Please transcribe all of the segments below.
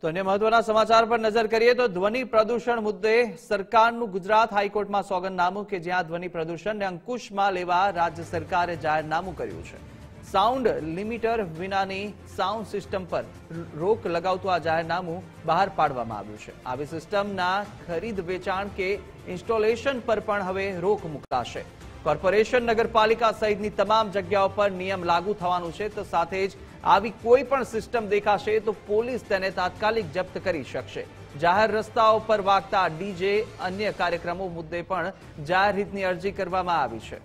તો અન્ય મહત્વના સમાચાર પર નજર કરીએ તો ધ્વનિ પ્રદૂષણ મુદ્દે સરકારનું ગુજરાત હાઈકોર્ટમાં સોગંદનામું કે જ્યાં ધ્વનિ પ્રદૂષણને અંકુશમાં લેવા રાજ્ય સરકારે જાહેરનામું કર્યું છે સાઉન્ડ લિમિટર વિનાની સાઉન્ડ સિસ્ટમ પર રોક લગાવતું આ જાહેરનામું બહાર પાડવામાં આવ્યું છે આવી સિસ્ટમના ખરીદ વેચાણ કે ઇન્સ્ટોલેશન પર પણ હવે રોક મુકાશે કોર્પોરેશન નગરપાલિકા સહિતની તમામ જગ્યાઓ પર નિયમ લાગુ થવાનું છે તો સાથે જ આવી કોઈ પણ સિસ્ટમ દેખાશે તો પોલીસ તેને તાત્કાલિક જપ્ત કરી શકશે જાહેર રસ્તાઓ પર વાગતા ડીજે અન્ય કાર્યક્રમો મુદ્દે પણ જાહેર હિતની અરજી કરવામાં આવી છે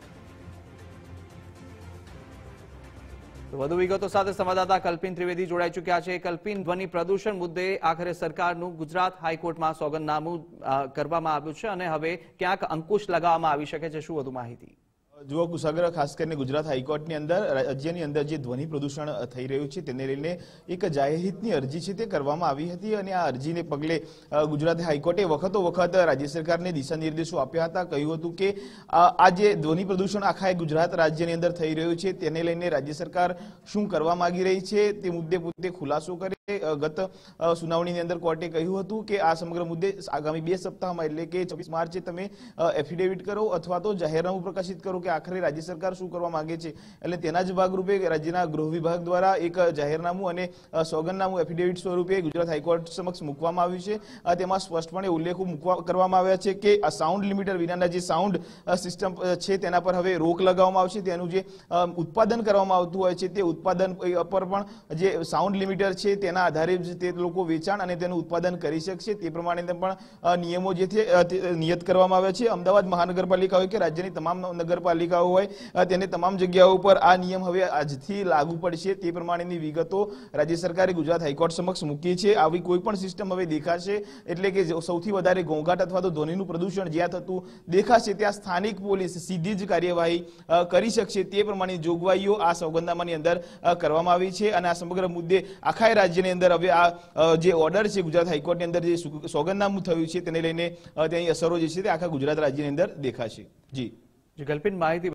વધુ વિગતો સાથે સંવાદદાતા કલ્પિન ત્રિવેદી જોડાઈ ચુક્યા છે કલ્પિન ધ્વનિ પ્રદૂષણ મુદ્દે આખરે સરકારનું ગુજરાત હાઈકોર્ટમાં સોગંદનામું કરવામાં આવ્યું છે અને હવે ક્યાંક અંકુશ લગાવવામાં આવી શકે છે શું વધુ માહિતી જુઓ કુસાગર ખાસ કરીને ગુજરાત હાઈકોર્ટની અંદર રાજ્યની અંદર જે ધ્વનિ પ્રદૂષણ થઈ રહ્યું છે તેને લઈને એક જાહેર અરજી છે તે કરવામાં આવી હતી અને આ અરજીને પગલે ગુજરાત હાઈકોર્ટે વખતો વખત રાજ્ય સરકારને દિશા નિર્દેશો આપ્યા હતા કહ્યું હતું કે આ જે ધ્વનિ પ્રદૂષણ આખા ગુજરાત રાજ્યની અંદર થઈ રહ્યું છે તેને લઈને રાજ્ય સરકાર શું કરવા માંગી રહી છે તે મુદ્દે પોતે ખુલાસો કરે ગત સુનાવણીની અંદર કોર્ટે કહ્યું હતું કે આ સમગ્ર મુદ્દે આગામી બે સપ્તાહમાં એટલે કે છવ્વીસ માર્ચે તમે એફિડેવિટ કરો અથવા તો જાહેરનામું પ્રકાશિત કરો કે આખરે રાજ્ય સરકાર શું કરવા માંગે છે એટલે તેના જ ભાગરૂપે રાજ્યના ગૃહ વિભાગ દ્વારા એક જાહેરનામું અને સોગનનામું એફિડેવિટ સ્વરૂપે ગુજરાત હાઈકોર્ટ સમક્ષ મૂકવામાં આવ્યું છે તેમાં સ્પષ્ટપણે ઉલ્લેખ મૂકવા કરવામાં આવ્યા છે કે આ સાઉન્ડ લિમિટર વિનાના જે સાઉન્ડ સિસ્ટમ છે તેના પર હવે રોક લગાવવામાં આવશે તેનું જે ઉત્પાદન કરવામાં આવતું હોય છે તે ઉત્પાદન પર પણ જે સાઉન્ડ લિમિટર છે તેના તેના આધારે જ તે લોકો વેચાણ અને તેનું ઉત્પાદન કરી શકશે તે પ્રમાણે પણ નિયમો જે છે નિયત કરવામાં આવ્યા છે અમદાવાદ મહાનગરપાલિકા હોય કે રાજ્યની તમામ નગરપાલિકાઓ હોય તેની તમામ જગ્યાઓ પર આ નિયમ હવે આજથી લાગુ પડશે તે પ્રમાણેની વિગતો રાજ્ય સરકારે ગુજરાત હાઈકોર્ટ સમક્ષ મૂકી છે આવી કોઈ પણ સિસ્ટમ હવે દેખાશે એટલે કે સૌથી વધારે ઘોંઘાટ અથવા તો ધ્વનિનું પ્રદૂષણ જ્યાં થતું દેખાશે ત્યાં સ્થાનિક પોલીસ સીધી જ કાર્યવાહી કરી શકશે તે પ્રમાણે જોગવાઈઓ આ સોગંદનામાની અંદર કરવામાં આવી છે અને આ સમગ્ર મુદ્દે આખા રાજ્ય જેની અંદર હવે આ જે ઓર્ડર છે ગુજરાત હાઈકોર્ટની અંદર જે સોગંદનામું થયું છે તેને લઈને ત્યાં અસરો જે છે તે આખા ગુજરાત રાજ્યની અંદર દેખાશે જી ગલ્પિન માહિતી